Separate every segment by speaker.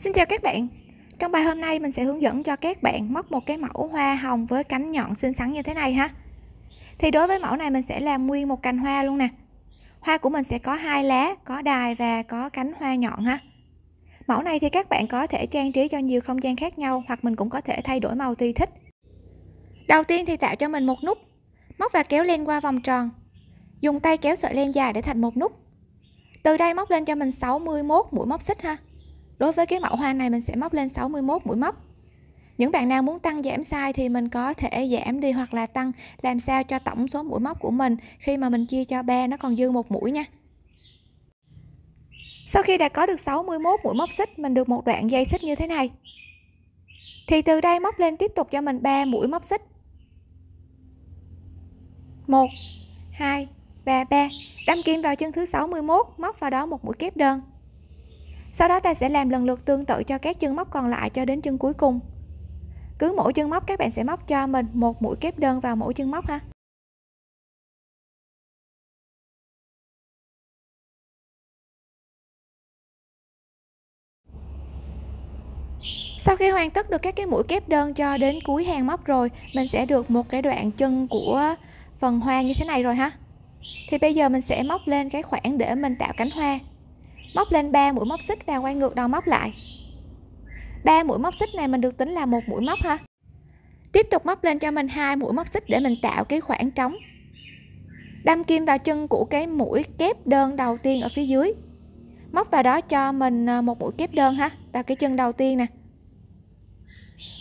Speaker 1: Xin chào các bạn Trong bài hôm nay mình sẽ hướng dẫn cho các bạn móc một cái mẫu hoa hồng với cánh nhọn xinh xắn như thế này ha Thì đối với mẫu này mình sẽ làm nguyên một cành hoa luôn nè Hoa của mình sẽ có hai lá, có đài và có cánh hoa nhọn ha Mẫu này thì các bạn có thể trang trí cho nhiều không gian khác nhau hoặc mình cũng có thể thay đổi màu tùy thích Đầu tiên thì tạo cho mình một nút Móc và kéo len qua vòng tròn Dùng tay kéo sợi len dài để thành một nút Từ đây móc lên cho mình 61 mũi móc xích ha đối với cái mẫu hoa này mình sẽ móc lên 61 mũi móc những bạn nào muốn tăng giảm size thì mình có thể giảm đi hoặc là tăng làm sao cho tổng số mũi móc của mình khi mà mình chia cho ba nó còn dư một mũi nha sau khi đã có được 61 mũi móc xích mình được một đoạn dây xích như thế này thì từ đây móc lên tiếp tục cho mình 3 mũi móc xích 1 2 và 3 đâm kim vào chân thứ 61 móc vào đó một mũi kép đơn sau đó ta sẽ làm lần lượt tương tự cho các chân móc còn lại cho đến chân
Speaker 2: cuối cùng. Cứ mỗi chân móc các bạn sẽ móc cho mình một mũi kép đơn vào mỗi chân móc ha. Sau khi hoàn tất được các cái mũi kép đơn cho đến cuối hàng móc rồi, mình sẽ được một cái đoạn chân của
Speaker 1: phần hoa như thế này rồi ha. Thì bây giờ mình sẽ móc lên cái khoảng để mình tạo cánh hoa móc lên 3 mũi móc xích và quay ngược đầu móc lại 3 mũi móc xích này mình được tính là một mũi móc ha tiếp tục móc lên cho mình hai mũi móc xích để mình tạo cái khoảng trống đâm kim vào chân của cái mũi kép đơn đầu tiên ở phía dưới móc vào đó cho mình à, một mũi kép đơn ha vào cái chân đầu tiên nè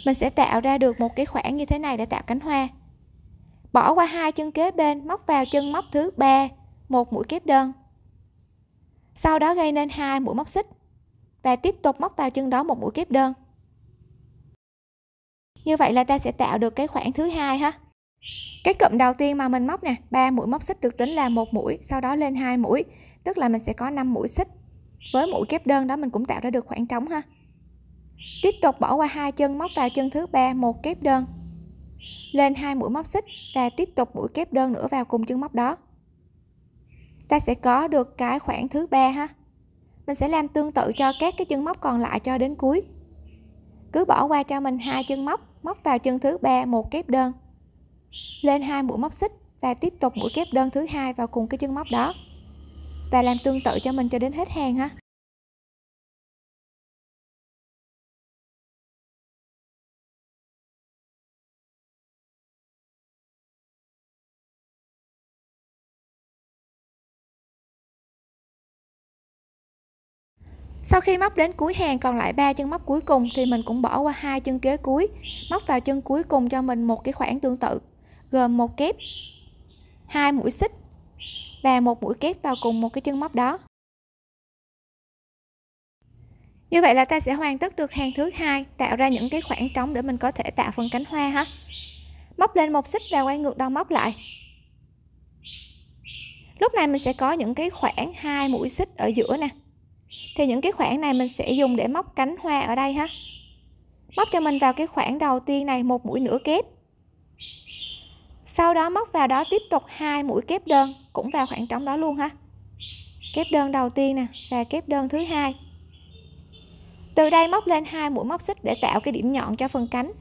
Speaker 1: mình sẽ tạo ra được một cái khoảng như thế này để tạo cánh hoa bỏ qua hai chân kế bên móc vào chân móc thứ ba một mũi kép đơn sau đó gây nên hai mũi móc xích và tiếp tục móc vào chân đó một mũi kép đơn như vậy là ta sẽ tạo được cái khoảng thứ hai ha cái cụm đầu tiên mà mình móc nè ba mũi móc xích được tính là một mũi sau đó lên hai mũi tức là mình sẽ có 5 mũi xích với mũi kép đơn đó mình cũng tạo ra được khoảng trống ha tiếp tục bỏ qua hai chân móc vào chân thứ ba một kép đơn lên hai mũi móc xích và tiếp tục mũi kép đơn nữa vào cùng chân móc đó ta sẽ có được cái khoảng thứ ba ha mình sẽ làm tương tự cho các cái chân móc còn lại cho đến cuối cứ bỏ qua cho mình hai chân móc móc vào chân thứ ba một kép đơn lên hai mũi móc
Speaker 2: xích và tiếp tục mũi kép đơn thứ hai vào cùng cái chân móc đó và làm tương tự cho mình cho đến hết hàng ha Sau khi móc đến cuối hàng còn lại ba chân móc cuối cùng thì mình cũng bỏ
Speaker 1: qua hai chân kế cuối, móc vào chân cuối cùng cho mình một cái khoảng tương tự, gồm một kép, hai mũi xích và một mũi kép vào cùng một cái chân móc đó. Như vậy là ta sẽ hoàn tất được hàng thứ hai, tạo ra những cái khoảng trống để mình có thể tạo phần cánh hoa ha. Móc lên một xích và quay ngược đầu móc lại. Lúc này mình sẽ có những cái khoảng hai mũi xích ở giữa nè, thì những cái khoảng này mình sẽ dùng để móc cánh hoa ở đây ha móc cho mình vào cái khoảng đầu tiên này một mũi nửa kép sau đó móc vào đó tiếp tục hai mũi kép đơn cũng vào khoảng trống đó luôn ha kép đơn đầu tiên nè và kép đơn thứ hai từ đây móc lên hai mũi móc xích để tạo cái điểm nhọn cho phần cánh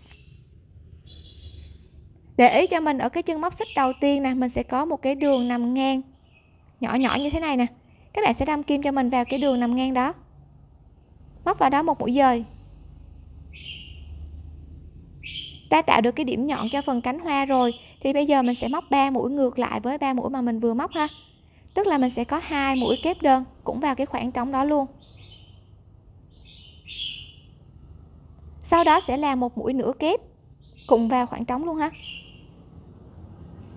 Speaker 1: để ý cho mình ở cái chân móc xích đầu tiên nè mình sẽ có một cái đường nằm ngang nhỏ nhỏ như thế này nè các bạn sẽ đâm kim cho mình vào cái đường nằm ngang đó móc vào đó một mũi dời ta tạo được cái điểm nhọn cho phần cánh hoa rồi thì bây giờ mình sẽ móc 3 mũi ngược lại với 3 mũi mà mình vừa móc ha tức là mình sẽ có hai mũi kép đơn cũng vào cái khoảng trống đó luôn sau đó sẽ là một mũi nửa kép cùng vào khoảng trống luôn ha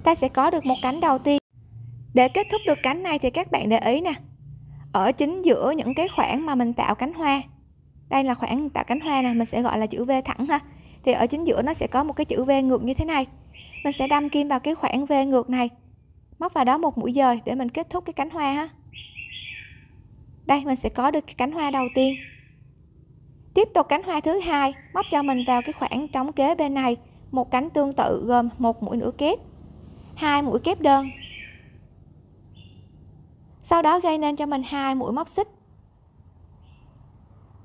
Speaker 1: ta sẽ có được một cánh đầu tiên để kết thúc được cánh này thì các bạn để ý nè ở chính giữa những cái khoảng mà mình tạo cánh hoa đây là khoảng tạo cánh hoa nè mình sẽ gọi là chữ V thẳng ha thì ở chính giữa nó sẽ có một cái chữ V ngược như thế này mình sẽ đâm kim vào cái khoảng V ngược này móc vào đó một mũi dời để mình kết thúc cái cánh hoa ha đây mình sẽ có được cái cánh hoa đầu tiên tiếp tục cánh hoa thứ hai móc cho mình vào cái khoảng trống kế bên này một cánh tương tự gồm một mũi nửa kép hai mũi kép đơn sau đó gây nên cho mình hai mũi móc xích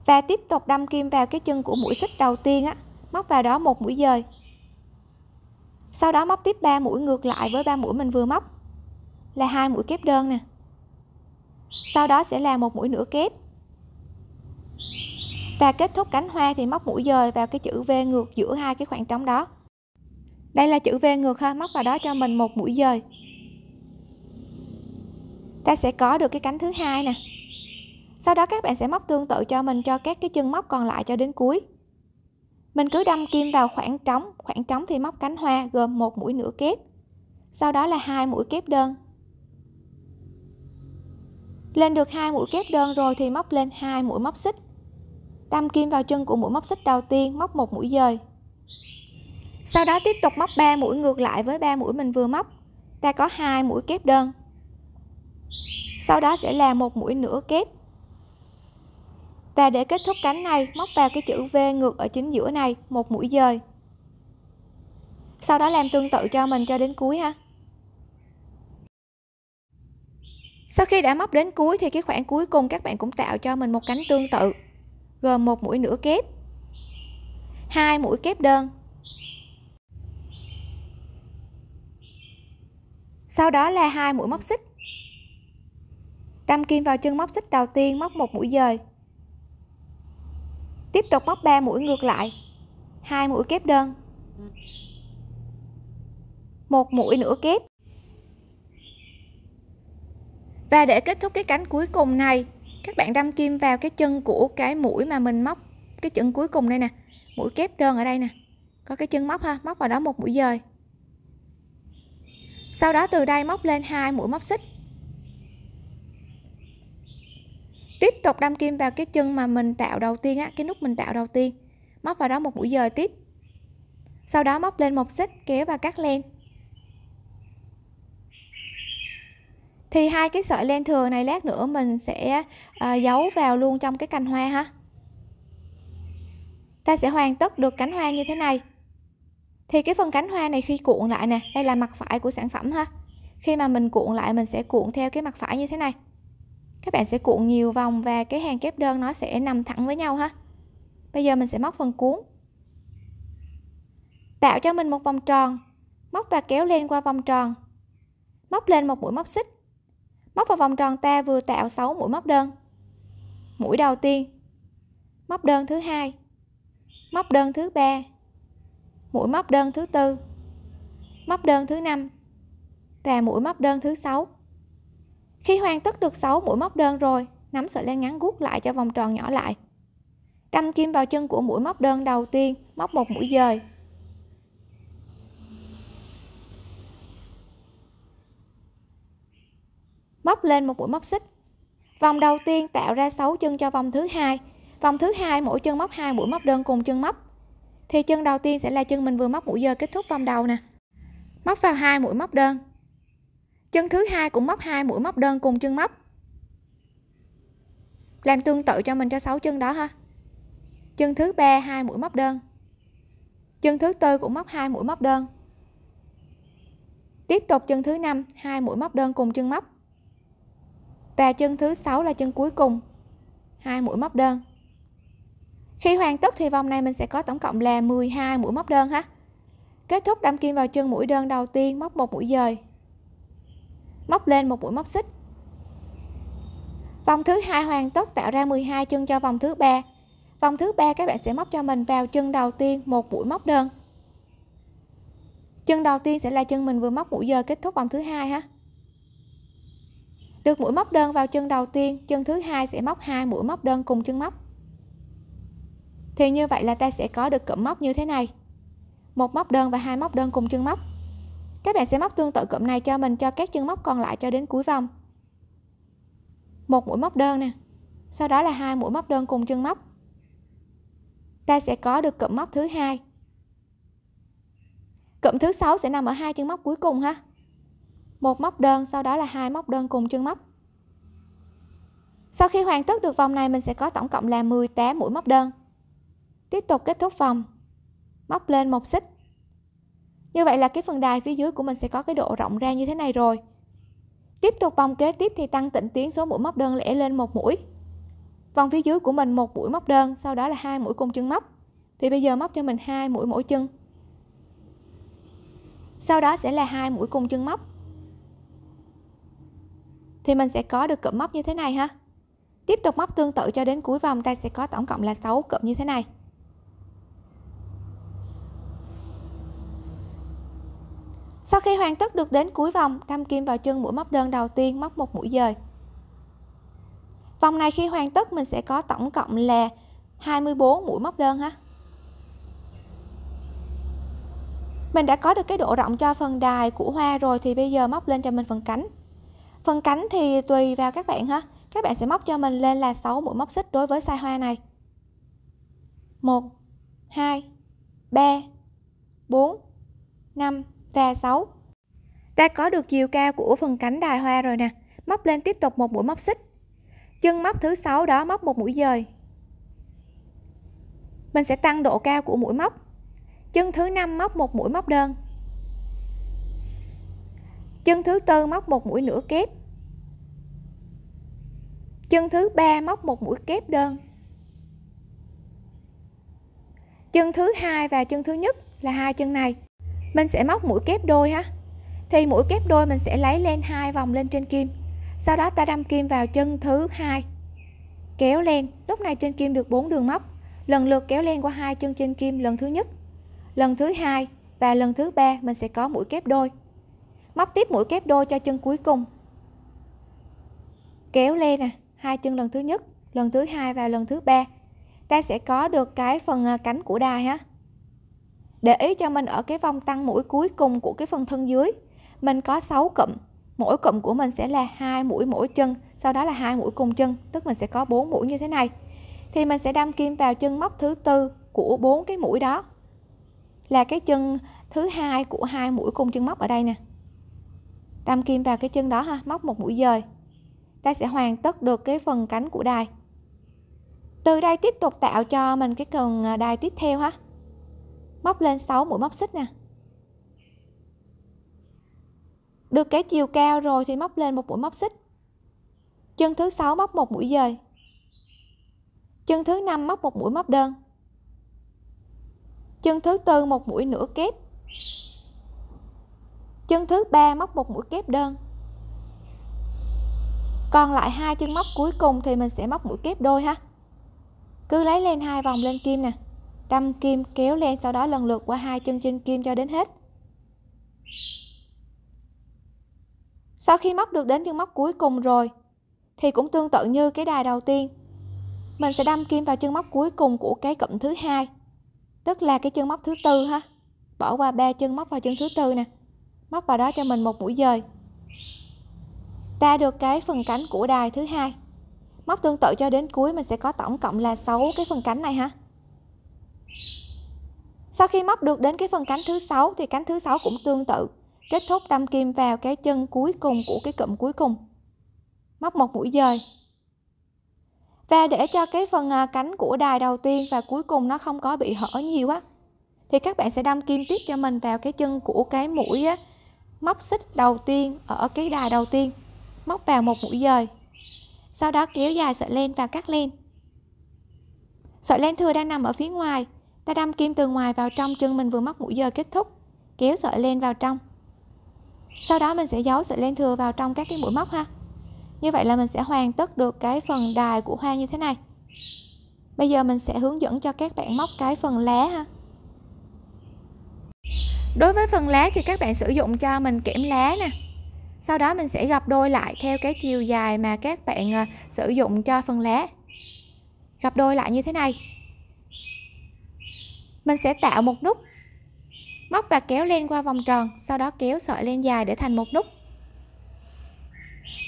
Speaker 1: và tiếp tục đâm kim vào cái chân của mũi xích đầu tiên á móc vào đó một mũi dời sau đó móc tiếp 3 mũi ngược lại với ba mũi mình vừa móc là hai mũi kép đơn nè sau đó sẽ là một mũi nửa kép và kết thúc cánh hoa thì móc mũi dời vào cái chữ V ngược giữa hai cái khoảng trống đó đây là chữ V ngược ha móc vào đó cho mình một mũi dời ta sẽ có được cái cánh thứ hai nè sau đó các bạn sẽ móc tương tự cho mình cho các cái chân móc còn lại cho đến cuối mình cứ đâm kim vào khoảng trống khoảng trống thì móc cánh hoa gồm một mũi nửa kép sau đó là hai mũi kép đơn lên được hai mũi kép đơn rồi thì móc lên hai mũi móc xích đâm kim vào chân của mũi móc xích đầu tiên móc một mũi dời sau đó tiếp tục móc 3 mũi ngược lại với 3 mũi mình vừa móc ta có hai mũi kép đơn sau đó sẽ là một mũi nửa kép và để kết thúc cánh này móc vào cái chữ V ngược ở chính giữa này một mũi dời sau đó làm tương tự cho mình cho đến cuối ha sau khi đã móc đến cuối thì cái khoảng cuối cùng các bạn cũng tạo cho mình một cánh tương tự gồm một mũi nửa kép hai mũi kép đơn sau đó là hai mũi móc xích đâm kim vào chân móc xích đầu tiên móc một mũi dời tiếp tục móc 3 mũi ngược lại hai mũi kép đơn một mũi nữa kép và để kết thúc cái cánh cuối cùng này các bạn đâm kim vào cái chân của cái mũi mà mình móc cái chân cuối cùng đây nè mũi kép đơn ở đây nè có cái chân móc ha móc vào đó một mũi dời sau đó từ đây móc lên hai mũi móc xích tiếp tục đâm kim vào cái chân mà mình tạo đầu tiên á cái nút mình tạo đầu tiên móc vào đó một mũi dời tiếp sau đó móc lên một xích kéo và cắt len thì hai cái sợi len thừa này lát nữa mình sẽ à, giấu vào luôn trong cái cành hoa ha ta sẽ hoàn tất được cánh hoa như thế này thì cái phần cánh hoa này khi cuộn lại nè đây là mặt phải của sản phẩm ha khi mà mình cuộn lại mình sẽ cuộn theo cái mặt phải như thế này các bạn sẽ cuộn nhiều vòng và cái hàng kép đơn nó sẽ nằm thẳng với nhau ha bây giờ mình sẽ móc phần cuốn tạo cho mình một vòng tròn móc và kéo lên qua vòng tròn móc lên một mũi móc xích móc vào vòng tròn ta vừa tạo 6 mũi móc đơn mũi đầu tiên móc đơn thứ hai móc đơn thứ ba mũi móc đơn thứ tư móc đơn thứ năm và mũi móc đơn thứ sáu khi hoàn tất được 6 mũi móc đơn rồi, nắm sợi len ngắn gút lại cho vòng tròn nhỏ lại. Đâm kim vào chân của mũi móc đơn đầu tiên, móc một mũi dời. Móc lên một mũi móc xích. Vòng đầu tiên tạo ra 6 chân cho vòng thứ hai. Vòng thứ hai mỗi chân móc hai mũi móc đơn cùng chân móc. Thì chân đầu tiên sẽ là chân mình vừa móc mũi dời kết thúc vòng đầu nè. Móc vào hai mũi móc đơn, chân thứ hai cũng móc hai mũi móc đơn cùng chân móc làm tương tự cho mình cho 6 chân đó ha chân thứ ba hai mũi móc đơn chân thứ tư cũng móc hai mũi móc đơn tiếp tục chân thứ năm hai mũi móc đơn cùng chân móc và chân thứ sáu là chân cuối cùng hai mũi móc đơn khi hoàn tất thì vòng này mình sẽ có tổng cộng là 12 mũi móc đơn ha kết thúc đâm kim vào chân mũi đơn đầu tiên móc một mũi dời móc lên một mũi móc xích vòng thứ hai hoàn tất tạo ra 12 chân cho vòng thứ ba vòng thứ ba các bạn sẽ móc cho mình vào chân đầu tiên một mũi móc đơn chân đầu tiên sẽ là chân mình vừa móc mũi giờ kết thúc vòng thứ hai ha được mũi móc đơn vào chân đầu tiên chân thứ hai sẽ móc hai mũi móc đơn cùng chân móc thì như vậy là ta sẽ có được cụm móc như thế này một móc đơn và hai móc đơn cùng chân móc các bạn sẽ móc tương tự cụm này cho mình cho các chân móc còn lại cho đến cuối vòng. Một mũi móc đơn nè. Sau đó là hai mũi móc đơn cùng chân móc. Ta sẽ có được cụm móc thứ hai. Cụm thứ sáu sẽ nằm ở hai chân móc cuối cùng ha. Một móc đơn, sau đó là hai móc đơn cùng chân móc. Sau khi hoàn tất được vòng này mình sẽ có tổng cộng là 18 mũi móc đơn. Tiếp tục kết thúc vòng. Móc lên một xích như vậy là cái phần đài phía dưới của mình sẽ có cái độ rộng ra như thế này rồi tiếp tục vòng kế tiếp thì tăng tịnh tiến số mũi móc đơn lẻ lên một mũi vòng phía dưới của mình một mũi móc đơn sau đó là hai mũi cùng chân móc thì bây giờ móc cho mình hai mũi mỗi chân sau đó sẽ là hai mũi cùng chân móc thì mình sẽ có được cụm móc như thế này ha tiếp tục móc tương tự cho đến cuối vòng ta sẽ có tổng cộng là 6 cụm như thế này Sau khi hoàn tất được đến cuối vòng, đâm kim vào chân mũi móc đơn đầu tiên, móc một mũi dời. Vòng này khi hoàn tất mình sẽ có tổng cộng là 24 mũi móc đơn ha. Mình đã có được cái độ rộng cho phần đài của hoa rồi thì bây giờ móc lên cho mình phần cánh. Phần cánh thì tùy vào các bạn ha. Các bạn sẽ móc cho mình lên là 6 mũi móc xích đối với sai hoa này. 1 2 3 4 5 và 6. Ta có được chiều cao của phần cánh đài hoa rồi nè, móc lên tiếp tục một mũi móc xích. Chân móc thứ sáu đó móc một mũi dời. Mình sẽ tăng độ cao của mũi móc. Chân thứ năm móc một mũi móc đơn. Chân thứ tư móc một mũi nửa kép. Chân thứ ba móc một mũi kép đơn. Chân thứ hai và chân thứ nhất là hai chân này mình sẽ móc mũi kép đôi ha thì mũi kép đôi mình sẽ lấy len hai vòng lên trên kim sau đó ta đâm kim vào chân thứ hai kéo len lúc này trên kim được bốn đường móc lần lượt kéo len qua hai chân trên kim lần thứ nhất lần thứ hai và lần thứ ba mình sẽ có mũi kép đôi móc tiếp mũi kép đôi cho chân cuối cùng kéo lên nè hai chân lần thứ nhất lần thứ hai và lần thứ ba ta sẽ có được cái phần à, cánh của đài ha để ý cho mình ở cái vòng tăng mũi cuối cùng của cái phần thân dưới mình có 6 cụm mỗi cụm của mình sẽ là hai mũi mỗi chân sau đó là hai mũi cùng chân tức mình sẽ có 4 mũi như thế này thì mình sẽ đâm kim vào chân móc thứ tư của bốn cái mũi đó là cái chân thứ hai của hai mũi cùng chân móc ở đây nè đâm kim vào cái chân đó ha móc một mũi dời ta sẽ hoàn tất được cái phần cánh của đài từ đây tiếp tục tạo cho mình cái cần à, đai tiếp theo ha móc lên 6 mũi móc xích nè được cái chiều cao rồi thì móc lên một mũi móc xích chân thứ sáu móc một mũi dời chân thứ năm móc một mũi móc đơn chân thứ tư một mũi nửa kép chân thứ ba móc một mũi kép đơn còn lại hai chân móc cuối cùng thì mình sẽ móc mũi kép đôi ha cứ lấy lên hai vòng lên kim nè đâm kim kéo len sau đó lần lượt qua hai chân trên kim cho đến hết sau khi móc được đến chân móc cuối cùng rồi thì cũng tương tự như cái đài đầu tiên mình sẽ đâm kim vào chân móc cuối cùng của cái cụm thứ hai tức là cái chân móc thứ tư ha bỏ qua ba chân móc vào chân thứ tư nè móc vào đó cho mình một mũi dời ta được cái phần cánh của đài thứ hai móc tương tự cho đến cuối mình sẽ có tổng cộng là 6 cái phần cánh này ha sau khi móc được đến cái phần cánh thứ sáu thì cánh thứ sáu cũng tương tự, kết thúc đâm kim vào cái chân cuối cùng của cái cụm cuối cùng. Móc một mũi dời. Và để cho cái phần à, cánh của đài đầu tiên và cuối cùng nó không có bị hở nhiều á thì các bạn sẽ đâm kim tiếp cho mình vào cái chân của cái mũi á, móc xích đầu tiên ở cái đài đầu tiên, móc vào một mũi dời. Sau đó kéo dài sợi len và cắt len. Sợi len thừa đang nằm ở phía ngoài, ta đâm kim từ ngoài vào trong chân mình vừa móc mũi giờ kết thúc kéo sợi len vào trong sau đó mình sẽ giấu sợi len thừa vào trong các cái mũi móc ha như vậy là mình sẽ hoàn tất được cái phần đài của hoa như thế này bây giờ mình sẽ hướng dẫn cho các bạn móc cái phần lá ha đối với phần lá thì các bạn sử dụng cho mình kẽm lá nè sau đó mình sẽ gập đôi lại theo cái chiều dài mà các bạn à, sử dụng cho phần lá gập đôi lại như thế này mình sẽ tạo một nút móc và kéo len qua vòng tròn sau đó kéo sợi len dài để thành một nút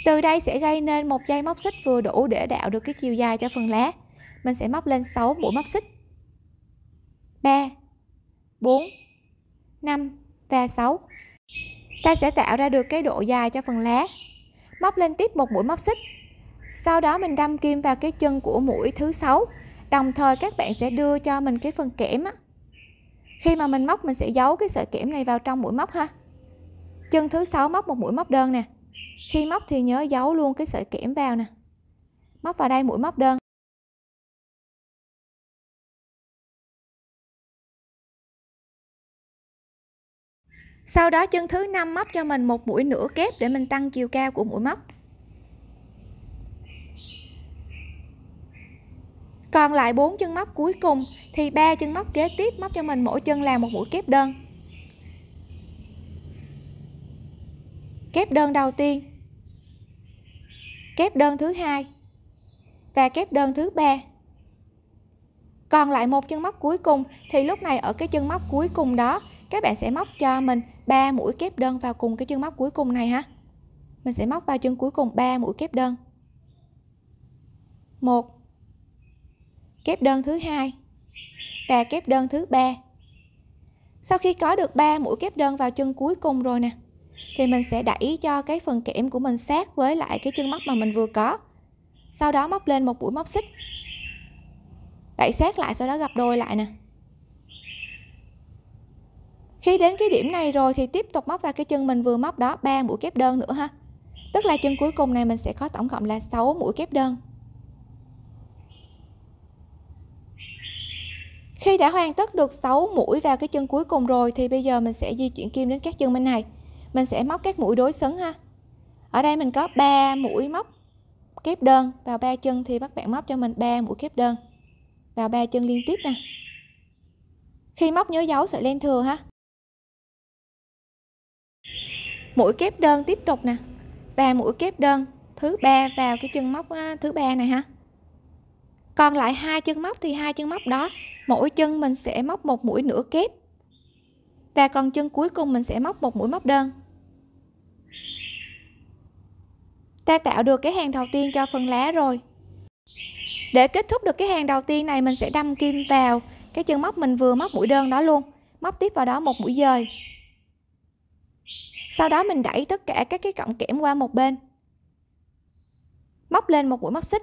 Speaker 1: từ đây sẽ gây nên một dây móc xích vừa đủ để tạo được cái chiều dài cho phần lá mình sẽ móc lên 6 mũi móc xích 3 4 5 và 6 ta sẽ tạo ra được cái độ dài cho phần lá móc lên tiếp một mũi móc xích sau đó mình đâm kim vào cái chân của mũi thứ sáu đồng thời các bạn sẽ đưa cho mình cái phần kẽm á, khi mà mình móc mình sẽ giấu cái sợi kẽm này vào trong mũi móc ha chân thứ sáu móc
Speaker 2: một mũi móc đơn nè khi móc thì nhớ giấu luôn cái sợi kẽm vào nè móc vào đây mũi móc đơn sau đó chân thứ năm móc cho mình một
Speaker 1: mũi nửa kép để mình tăng chiều cao của mũi móc còn lại 4 chân móc cuối cùng thì ba chân móc kế tiếp móc cho mình mỗi chân là một mũi kép đơn kép đơn đầu tiên kép đơn thứ hai và kép đơn thứ ba còn lại một chân móc cuối cùng thì lúc này ở cái chân móc cuối cùng đó các bạn sẽ móc cho mình 3 mũi kép đơn vào cùng cái chân móc cuối cùng này ha mình sẽ móc vào chân cuối cùng 3 mũi kép đơn 1 kép đơn thứ hai và kép đơn thứ ba sau khi có được 3 mũi kép đơn vào chân cuối cùng rồi nè thì mình sẽ đẩy cho cái phần kẽm của mình sát với lại cái chân móc mà mình vừa có sau đó móc lên một mũi móc xích đẩy sát lại sau đó gặp đôi lại nè khi đến cái điểm này rồi thì tiếp tục móc vào cái chân mình vừa móc đó 3 mũi kép đơn nữa ha tức là chân cuối cùng này mình sẽ có tổng cộng là 6 mũi kép đơn Khi đã hoàn tất được 6 mũi vào cái chân cuối cùng rồi thì bây giờ mình sẽ di chuyển kim đến các chân bên này. Mình sẽ móc các mũi đối xứng ha. Ở đây mình có 3 mũi móc kép đơn vào ba chân thì các bạn móc cho mình 3 mũi kép đơn vào ba chân liên tiếp nè. Khi móc nhớ dấu sợi len thừa ha. Mũi kép đơn tiếp tục nè. Và mũi kép đơn thứ ba vào cái chân móc thứ ba này ha. Còn lại hai chân móc thì hai chân móc đó mỗi chân mình sẽ móc một mũi nửa kép và còn chân cuối cùng mình sẽ móc một mũi móc đơn ta tạo được cái hàng đầu tiên cho phần lá rồi để kết thúc được cái hàng đầu tiên này mình sẽ đâm kim vào cái chân móc mình vừa móc mũi đơn đó luôn móc tiếp vào đó một mũi dời sau đó mình đẩy tất cả các cái cọng kẽm qua một bên móc lên một mũi móc xích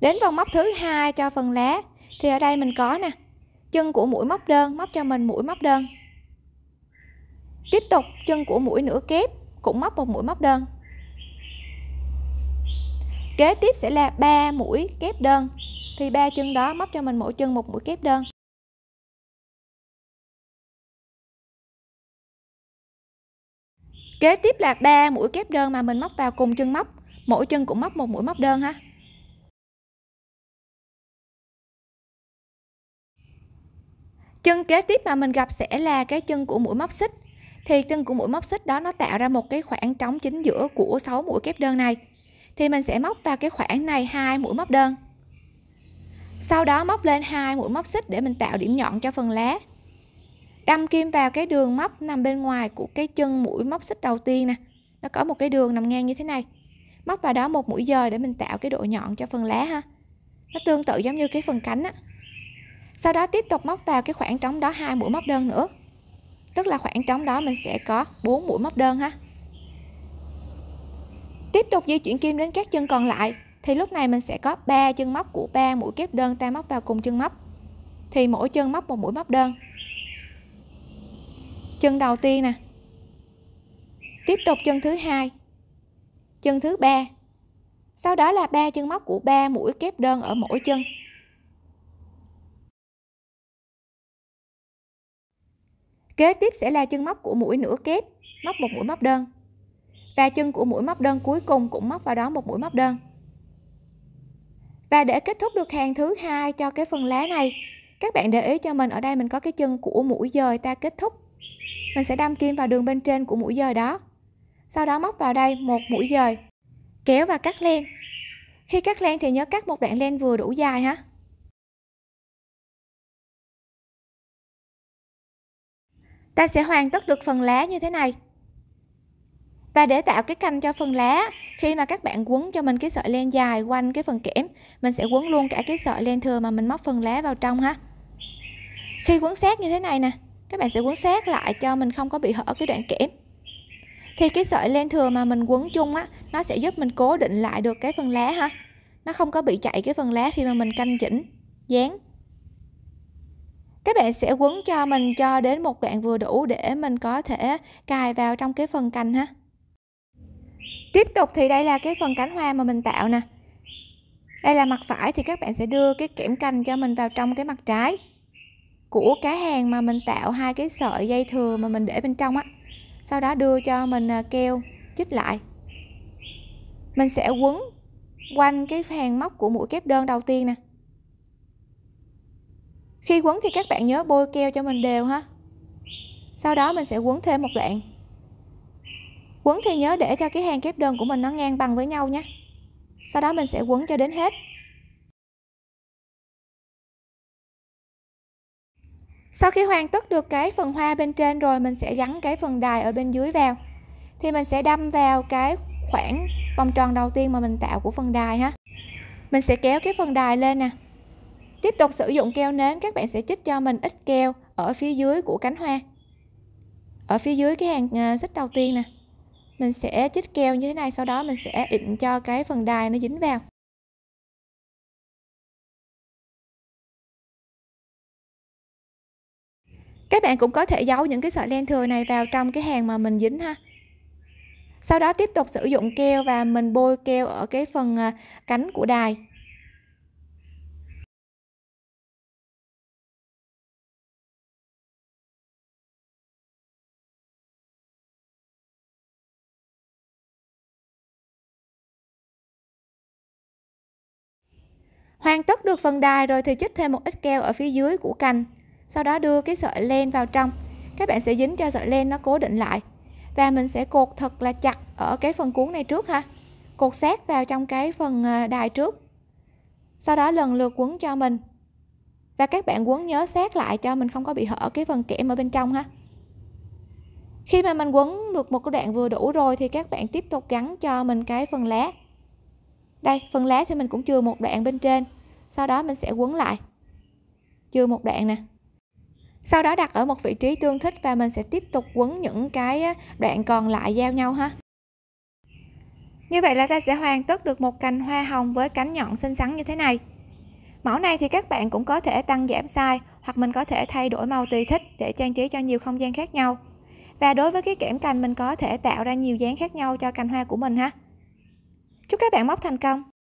Speaker 1: đến vòng móc thứ hai cho phần lá thì ở đây mình có nè chân của mũi móc đơn móc cho mình mũi móc đơn tiếp tục chân của mũi nửa kép cũng móc một mũi móc đơn
Speaker 2: kế tiếp sẽ là ba mũi kép đơn thì ba chân đó móc cho mình mỗi chân một mũi kép đơn kế tiếp là ba mũi kép đơn mà mình móc vào cùng chân móc mỗi chân cũng móc một mũi móc đơn ha chân kế tiếp mà mình gặp sẽ là cái chân của mũi móc xích thì chân của
Speaker 1: mũi móc xích đó nó tạo ra một cái khoảng trống chính giữa của 6 mũi kép đơn này thì mình sẽ móc vào cái khoảng này hai mũi móc đơn sau đó móc lên hai mũi móc xích để mình tạo điểm nhọn cho phần lá đâm kim vào cái đường móc nằm bên ngoài của cái chân mũi móc xích đầu tiên nè nó có một cái đường nằm ngang như thế này móc vào đó một mũi dời để mình tạo cái độ nhọn cho phần lá ha nó tương tự giống như cái phần cánh á sau đó tiếp tục móc vào cái khoảng trống đó hai mũi móc đơn nữa tức là khoảng trống đó mình sẽ có 4 mũi móc đơn ha tiếp tục di chuyển kim đến các chân còn lại thì lúc này mình sẽ có 3 chân móc của 3 mũi kép đơn ta móc vào cùng chân móc thì mỗi chân móc một mũi móc đơn chân đầu tiên nè tiếp tục chân thứ hai chân thứ ba sau đó là ba chân móc của ba mũi kép đơn ở mỗi chân Kế tiếp sẽ là chân móc của mũi nửa kép, móc một mũi móc đơn. Và chân của mũi móc đơn cuối cùng cũng móc vào đó một mũi móc đơn. Và để kết thúc được hàng thứ hai cho cái phần lá này, các bạn để ý cho mình ở đây mình có cái chân của mũi dời ta kết thúc. Mình sẽ đâm kim vào đường bên trên của mũi dời đó. Sau đó móc vào đây một mũi dời, kéo và cắt len.
Speaker 2: Khi cắt len thì nhớ cắt một đoạn len vừa đủ dài ha. ta sẽ hoàn tất được phần lá như thế này
Speaker 1: và để tạo cái canh cho phần lá khi mà các bạn quấn cho mình cái sợi len dài quanh cái phần kẽm mình sẽ quấn luôn cả cái sợi len thừa mà mình móc phần lá vào trong ha khi quấn sát như thế này nè các bạn sẽ quấn sát lại cho mình không có bị hở cái đoạn kẽm thì cái sợi len thừa mà mình quấn chung á nó sẽ giúp mình cố định lại được cái phần lá ha nó không có bị chạy cái phần lá khi mà mình canh chỉnh dán các bạn sẽ quấn cho mình cho đến một đoạn vừa đủ để mình có thể cài vào trong cái phần cành ha tiếp tục thì đây là cái phần cánh hoa mà mình tạo nè đây là mặt phải thì các bạn sẽ đưa cái kẽm cành cho mình vào trong cái mặt trái của cái hàng mà mình tạo hai cái sợi dây thừa mà mình để bên trong á sau đó đưa cho mình à, keo chích lại mình sẽ quấn quanh cái hàng móc của mũi kép đơn đầu tiên nè khi quấn thì các bạn nhớ bôi keo cho mình đều ha sau đó mình sẽ quấn thêm một đoạn
Speaker 2: quấn thì nhớ để cho cái hàng kép đơn của mình nó ngang bằng với nhau nhé sau đó mình sẽ quấn cho đến hết sau khi hoàn tất được cái phần hoa bên trên rồi mình sẽ gắn cái phần đài ở bên
Speaker 1: dưới vào thì mình sẽ đâm vào cái khoảng vòng tròn đầu tiên mà mình tạo của phần đài ha mình sẽ kéo cái phần đài lên nè Tiếp tục sử dụng keo nến, các bạn sẽ chích cho mình ít keo ở phía dưới của cánh hoa. Ở phía dưới cái hàng à,
Speaker 2: xích đầu tiên nè. Mình sẽ chích keo như thế này, sau đó mình sẽ ịn cho cái phần đài nó dính vào. Các bạn cũng có thể giấu những cái sợi len thừa này vào trong cái hàng mà mình
Speaker 1: dính ha. Sau đó tiếp tục sử dụng keo và mình bôi keo ở cái phần à,
Speaker 2: cánh của đài. Hoàn tất được phần đài rồi thì chích thêm một ít keo ở phía dưới của
Speaker 1: cành. Sau đó đưa cái sợi len vào trong. Các bạn sẽ dính cho sợi len nó cố định lại. Và mình sẽ cột thật là chặt ở cái phần cuốn này trước ha. Cột sát vào trong cái phần à, đài trước. Sau đó lần lượt quấn cho mình. Và các bạn quấn nhớ sát lại cho mình không có bị hở cái phần kẽm ở bên trong ha. Khi mà mình quấn được một cái đoạn vừa đủ rồi thì các bạn tiếp tục gắn cho mình cái phần lá đây phần lá thì mình cũng chừa một đoạn bên trên sau đó mình sẽ quấn lại chừa một đoạn nè sau đó đặt ở một vị trí tương thích và mình sẽ tiếp tục quấn những cái đoạn còn lại giao nhau ha như vậy là ta sẽ hoàn tất được một cành hoa hồng với cánh nhọn xinh xắn như thế này mẫu này thì các bạn cũng có thể tăng giảm size hoặc mình có thể thay đổi màu tùy thích để trang trí cho nhiều không gian khác nhau và đối với cái kẽm cành
Speaker 2: mình có thể tạo ra nhiều dáng khác nhau cho cành hoa của mình ha Chúc các bạn móc thành công!